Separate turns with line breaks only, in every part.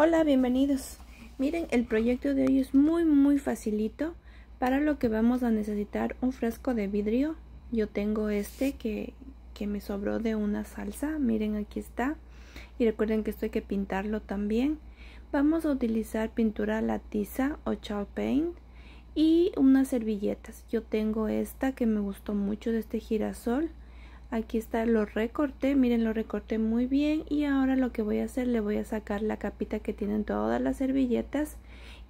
Hola, bienvenidos. Miren, el proyecto de hoy es muy muy facilito. Para lo que vamos a necesitar un frasco de vidrio. Yo tengo este que, que me sobró de una salsa. Miren, aquí está. Y recuerden que esto hay que pintarlo también. Vamos a utilizar pintura latiza o chalk paint y unas servilletas. Yo tengo esta que me gustó mucho de este girasol aquí está lo recorté miren lo recorté muy bien y ahora lo que voy a hacer le voy a sacar la capita que tienen todas las servilletas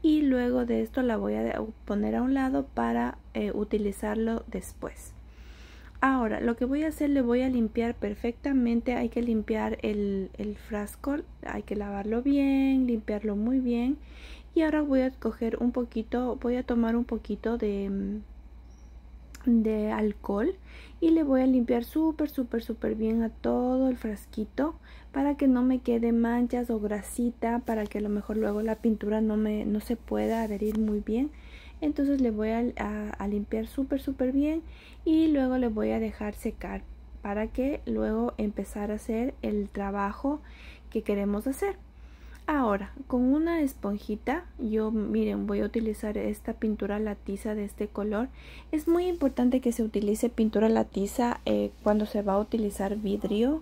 y luego de esto la voy a poner a un lado para eh, utilizarlo después ahora lo que voy a hacer le voy a limpiar perfectamente hay que limpiar el, el frasco hay que lavarlo bien limpiarlo muy bien y ahora voy a coger un poquito voy a tomar un poquito de mm, de alcohol y le voy a limpiar súper súper súper bien a todo el frasquito para que no me quede manchas o grasita para que a lo mejor luego la pintura no, me, no se pueda adherir muy bien entonces le voy a, limpiar súper súper bien y luego le voy a dejar secar para que luego empezar a hacer el trabajo que queremos hacer Ahora, con una esponjita, yo miren, voy a utilizar esta pintura latiza de este color. Es muy importante que se utilice pintura latiza eh, cuando se va a utilizar vidrio,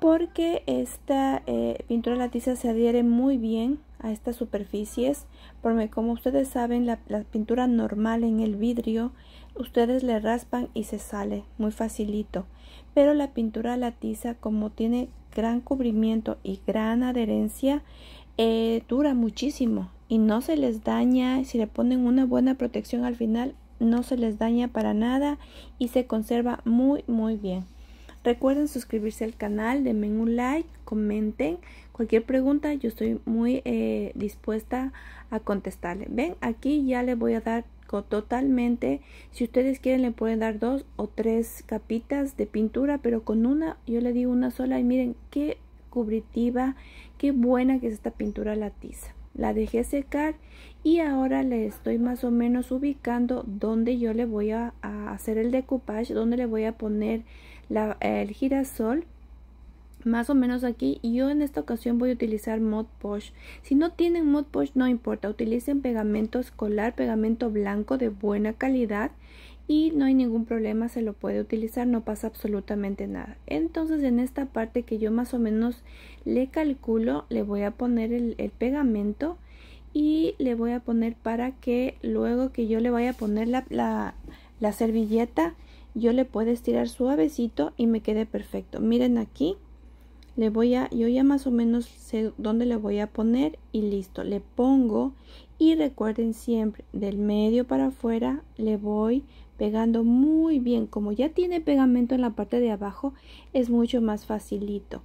porque esta eh, pintura latiza se adhiere muy bien a estas superficies, porque como ustedes saben, la pintura normal en el vidrio Ustedes le raspan y se sale, muy facilito, pero la pintura latiza como tiene gran cubrimiento y gran adherencia, eh, dura muchísimo y no se les daña, si le ponen una buena protección al final, no se les daña para nada y se conserva muy muy bien. Recuerden suscribirse al canal, denme un like, comenten. Cualquier pregunta yo estoy muy eh, dispuesta a contestarle. Ven, aquí ya le voy a dar totalmente. Si ustedes quieren le pueden dar dos o tres capitas de pintura, pero con una yo le di una sola y miren qué cubritiva, qué buena que es esta pintura la tiza. La dejé secar y ahora le estoy más o menos ubicando donde yo le voy a, hacer el decoupage, donde le voy a poner el girasol más o menos aquí y yo en esta ocasión voy a utilizar Mod Posh. Si no tienen Mod Posh no importa, utilicen pegamento escolar, pegamento blanco de buena calidad y no hay ningún problema, se lo puede utilizar, no pasa absolutamente nada. Entonces en esta parte que yo más o menos le calculo, le voy a poner el, pegamento y le voy a poner para que luego que yo le vaya a poner la, la, la servilleta, yo le pueda estirar suavecito y me quede perfecto. Miren aquí, le voy a, yo ya más o menos sé dónde le voy a poner y listo, le pongo y recuerden siempre del medio para afuera le voy pegando muy bien, como ya tiene pegamento en la parte de abajo es mucho más facilito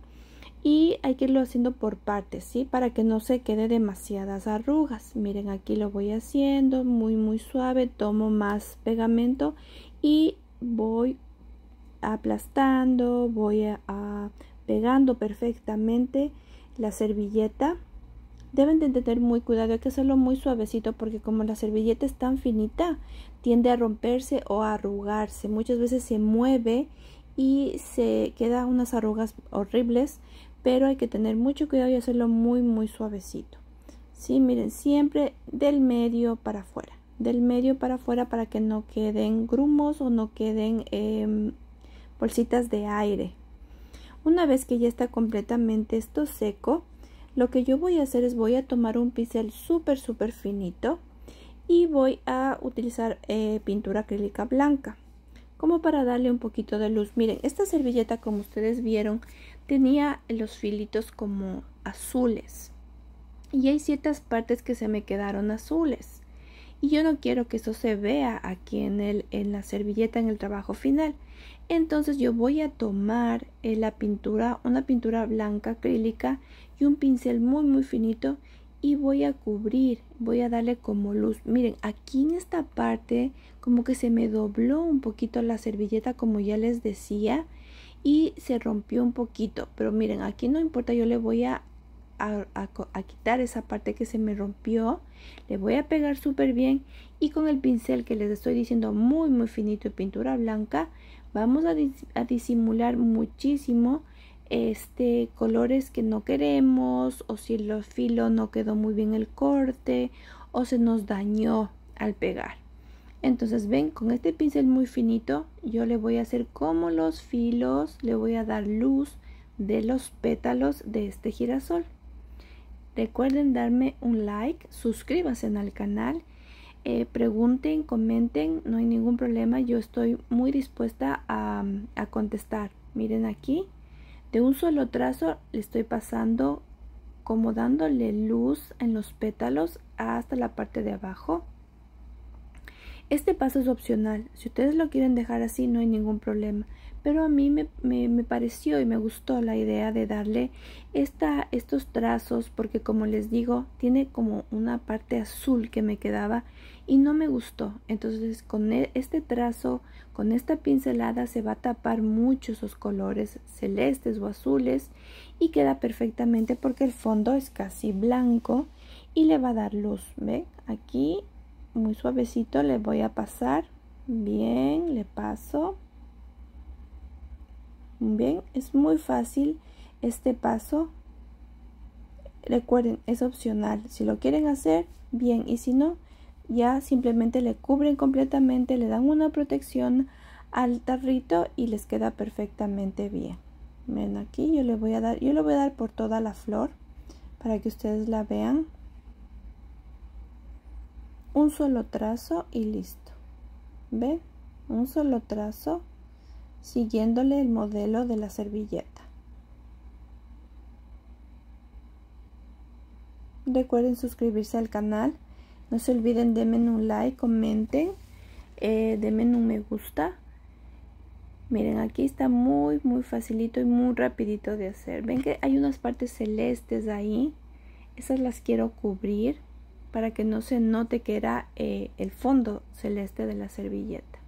y hay que irlo haciendo por partes, ¿sí? Para que no se quede demasiadas arrugas. Miren, aquí lo voy haciendo muy muy suave, tomo más pegamento y voy aplastando, voy a pegando perfectamente la servilleta. Deben de tener muy cuidado, hay que hacerlo muy suavecito porque como la servilleta es tan finita, tiende a romperse o a arrugarse. Muchas veces se mueve y se quedan unas arrugas horribles, pero hay que tener mucho cuidado y hacerlo muy muy suavecito. Sí, miren, siempre del medio para afuera, del medio para afuera para que no queden grumos o no queden em, bolsitas de aire. Una vez que ya está completamente esto seco, lo que yo voy a hacer es voy a tomar un pincel súper súper finito y voy a utilizar eh, pintura acrílica blanca como para darle un poquito de luz. Miren, esta servilleta como ustedes vieron tenía los filitos como azules y hay ciertas partes que se me quedaron azules y yo no quiero que eso se vea aquí en, el, en la servilleta en el trabajo final. Entonces yo voy a tomar eh, la pintura, una pintura blanca acrílica y un pincel muy muy finito y voy a cubrir, voy a darle como luz. Miren, aquí en esta parte como que se me dobló un poquito la servilleta como ya les decía y se rompió un poquito. Pero miren, aquí no importa, yo le voy a a, quitar esa parte que se me rompió, le voy a pegar súper bien y con el pincel que les estoy diciendo muy muy finito de pintura blanca, vamos a, disimular muchísimo este colores que no queremos o si los filo no quedó muy bien el corte o se nos dañó al pegar. Entonces ven, con este pincel muy finito yo le voy a hacer como los filos, le voy a dar luz de los pétalos de este girasol. Recuerden darme un like, suscríbanse al canal, eh, pregunten, comenten, no hay ningún problema, yo estoy muy dispuesta a, a contestar. Miren aquí, de un solo trazo le estoy pasando como dándole luz en los pétalos hasta la parte de abajo. Este paso es opcional, si ustedes lo quieren dejar así no hay ningún problema, pero a mí me, me, pareció y me gustó la idea de darle esta, estos trazos porque como les digo tiene como una parte azul que me quedaba y no me gustó entonces con e, este trazo con esta pincelada se va a tapar mucho esos colores celestes o azules y queda perfectamente porque el fondo es casi blanco y le va a dar luz ve aquí muy suavecito le voy a pasar bien le paso Bien, es muy fácil este paso. Recuerden, es opcional. Si lo quieren hacer, bien. Y si no, ya simplemente le cubren completamente, le dan una protección al tarrito y les queda perfectamente bien. Ven aquí, yo le voy a dar, yo lo voy a dar por toda la flor para que ustedes la vean. Un solo trazo y listo. ¿Ven? Un solo trazo siguiéndole el modelo de la servilleta. Recuerden suscribirse al canal. No se olviden, denme un like, comenten, eh, denme un me gusta. Miren, aquí está muy, muy facilito y muy rapidito de hacer. Ven que hay unas partes celestes ahí. Esas las quiero cubrir para que no se note que era eh, el fondo celeste de la servilleta.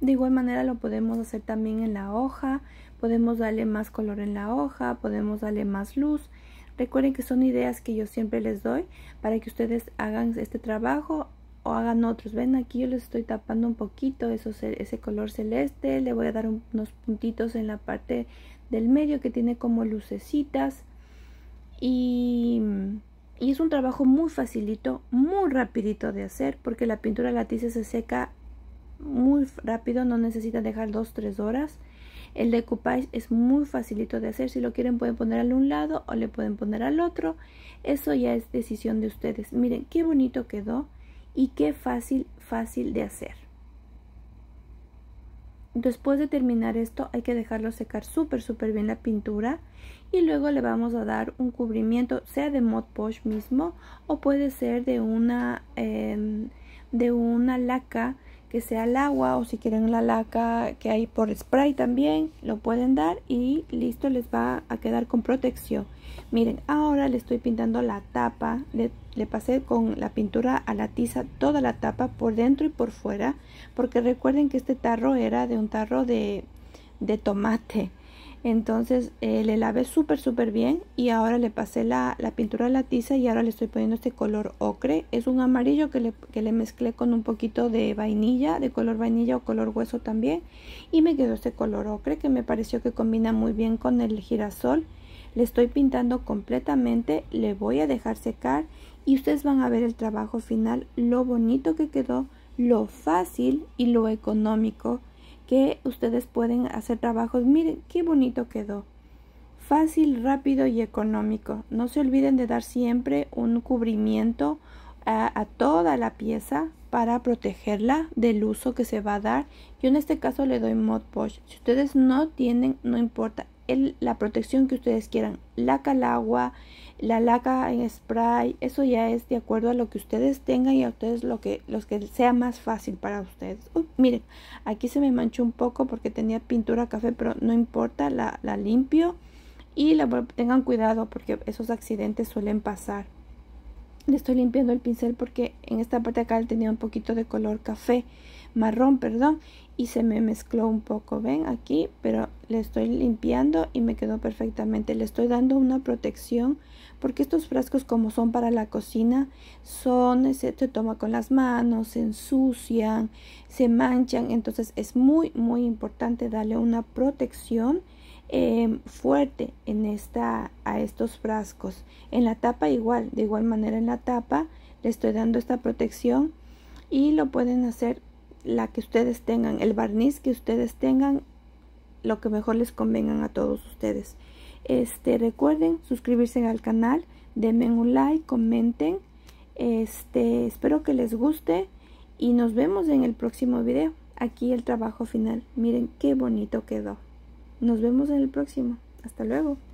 De igual manera lo podemos hacer también en la hoja, podemos darle más color en la hoja, podemos darle más luz. Recuerden que son ideas que yo siempre les doy para que ustedes hagan este trabajo o hagan otros. Ven, aquí yo les estoy tapando un poquito eso, ese color celeste. Le voy a dar unos puntitos en la parte del medio que tiene como lucecitas. Y, es un trabajo muy facilito, muy rapidito de hacer porque la pintura tiza se seca muy rápido, no necesita dejar dos tres horas. El decoupage es muy facilito de hacer, si lo quieren pueden poner al un lado o le pueden poner al otro. Eso ya es decisión de ustedes. Miren qué bonito quedó y qué fácil, fácil de hacer. Después de terminar esto hay que dejarlo secar súper súper bien la pintura y luego le vamos a dar un cubrimiento sea de Mod Posh mismo o puede ser de una, em, de una laca que sea el agua o si quieren la laca que hay por spray también lo pueden dar y listo les va a quedar con protección miren ahora le estoy pintando la tapa le, pasé con la pintura a la tiza toda la tapa por dentro y por fuera porque recuerden que este tarro era de un tarro de tomate entonces eh, le lavé súper súper bien y ahora le pasé la, pintura a la tiza y ahora le estoy poniendo este color ocre. Es un amarillo que le, que le mezclé con un poquito de vainilla, de color vainilla o color hueso también. Y me quedó este color ocre que me pareció que combina muy bien con el girasol. Le estoy pintando completamente, le voy a dejar secar y ustedes van a ver el trabajo final, lo bonito que quedó, lo fácil y lo económico que ustedes pueden hacer trabajos. Miren qué bonito quedó. Fácil, rápido y económico. No se olviden de dar siempre un cubrimiento a, toda la pieza para protegerla del uso que se va a dar. Yo en este caso le doy Mod Podge. Si ustedes no tienen, no importa la protección que ustedes quieran, laca al agua, la laca en spray, eso ya es de acuerdo a lo que ustedes tengan y a ustedes lo que, los que sea más fácil para ustedes. miren, aquí se me manchó un poco porque tenía pintura café, pero no importa, la, la limpio y la, tengan cuidado porque esos accidentes suelen pasar. Le estoy limpiando el pincel porque en esta parte de acá tenía un poquito de color café marrón, perdón, y se me mezcló un poco, ven aquí, pero le estoy limpiando y me quedó perfectamente, le estoy dando una protección porque estos frascos como son para la cocina, son, se toma con las manos, se ensucian, se manchan, entonces es muy muy importante darle una protección eh, fuerte en esta, a estos frascos, en la tapa igual, de igual manera en la tapa le estoy dando esta protección y lo pueden hacer la que ustedes tengan, el barniz que ustedes tengan, lo que mejor les convengan a todos ustedes. Este, recuerden suscribirse al canal, denme un like, comenten. Este, espero que les guste y nos vemos en el próximo video. Aquí el trabajo final. Miren qué bonito quedó. Nos vemos en el próximo. Hasta luego.